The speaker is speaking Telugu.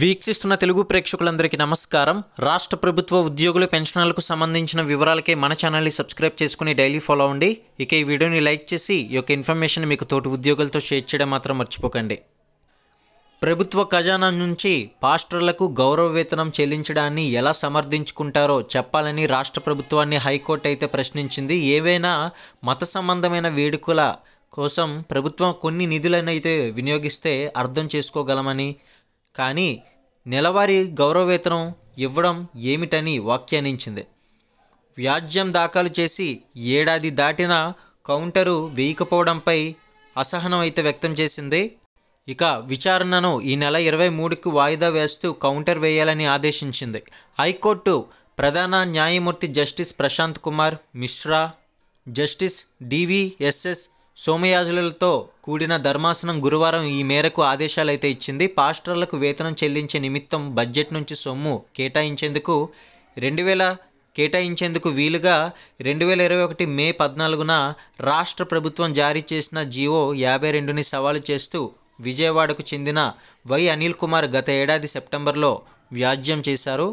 వీక్షిస్తున్న తెలుగు ప్రేక్షకులందరికీ నమస్కారం రాష్ట్ర ప్రభుత్వ ఉద్యోగుల పెన్షన్లకు సంబంధించిన వివరాలకే మన ఛానల్ని సబ్స్క్రైబ్ చేసుకుని డైలీ ఫాలో అవ్వండి ఇక ఈ వీడియోని లైక్ చేసి ఈ యొక్క ఇన్ఫర్మేషన్ మీకు తోటి ఉద్యోగులతో షేర్ చేయడం మాత్రం మర్చిపోకండి ప్రభుత్వ ఖజానా నుంచి పాస్టర్లకు గౌరవ వేతనం చెల్లించడాన్ని ఎలా సమర్థించుకుంటారో చెప్పాలని రాష్ట్ర ప్రభుత్వాన్ని హైకోర్టు అయితే ప్రశ్నించింది ఏవైనా మత సంబంధమైన వేడుకల కోసం ప్రభుత్వం కొన్ని నిధులను అయితే వినియోగిస్తే అర్థం చేసుకోగలమని కానీ నెలవారీ గౌరవవేతనం ఇవ్వడం ఏమిటని వ్యాఖ్యానించింది వ్యాజ్యం దాఖలు చేసి ఏడాది దాటినా కౌంటరు వేయకపోవడంపై అసహనం అయితే వ్యక్తం చేసింది ఇక విచారణను ఈ నెల ఇరవై మూడుకు వాయిదా వేస్తూ కౌంటర్ వేయాలని ఆదేశించింది హైకోర్టు ప్రధాన న్యాయమూర్తి justice Prashant Kumar Mishra justice DVSS సోమయాజులతో కూడిన ధర్మాసనం గురువారం ఈ మేరకు ఆదేశాలైతే ఇచ్చింది పాస్టర్లకు వేతనం చెల్లించే నిమిత్తం బడ్జెట్ నుంచి సొమ్ము కేటాయించేందుకు రెండు వేల కేటాయించేందుకు వీలుగా రెండు వేల ఇరవై ఒకటి మే పద్నాలుగున రాష్ట్ర ప్రభుత్వం జారీ చేసిన జీవో యాభై రెండుని సవాలు చేస్తూ విజయవాడకు చెందిన వై అనిల్ కుమార్ గత ఏడాది సెప్టెంబర్లో వ్యాజ్యం చేశారు